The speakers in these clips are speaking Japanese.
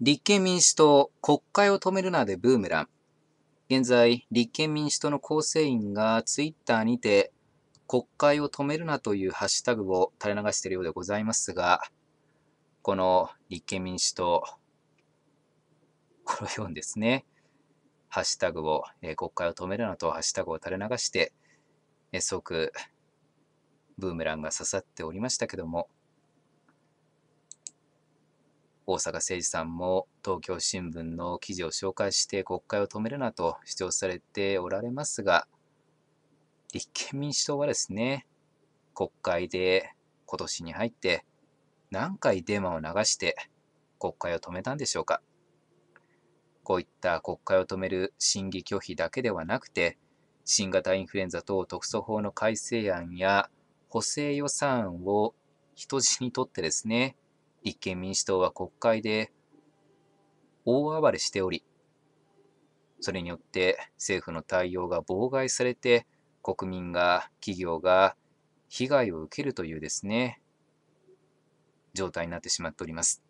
立憲民主党、国会を止めるなでブーメラン。現在、立憲民主党の構成員がツイッターにて、国会を止めるなというハッシュタグを垂れ流しているようでございますが、この立憲民主党、このようにですね、ハッシュタグを、えー、国会を止めるなとハッシュタグを垂れ流して、えー、即、ブーメランが刺さっておりましたけども、大坂誠二さんも東京新聞の記事を紹介して国会を止めるなと主張されておられますが、立憲民主党はですね、国会で今年に入って何回デマを流して国会を止めたんでしょうか。こういった国会を止める審議拒否だけではなくて、新型インフルエンザ等特措法の改正案や補正予算を人質にとってですね、立憲民主党は国会で大暴れしており、それによって政府の対応が妨害されて、国民が、企業が被害を受けるというですね、状態になってしまっております。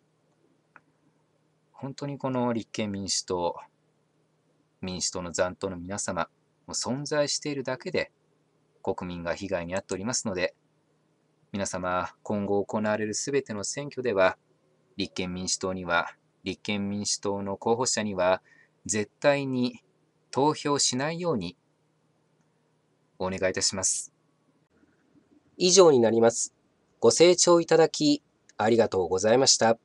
本当にこの立憲民主党、民主党の残党の皆様、もう存在しているだけで国民が被害に遭っておりますので、皆様、今後行われるすべての選挙では、立憲民主党には、立憲民主党の候補者には、絶対に投票しないように、お願いいたします。以上になります。ご清聴いただき、ありがとうございました。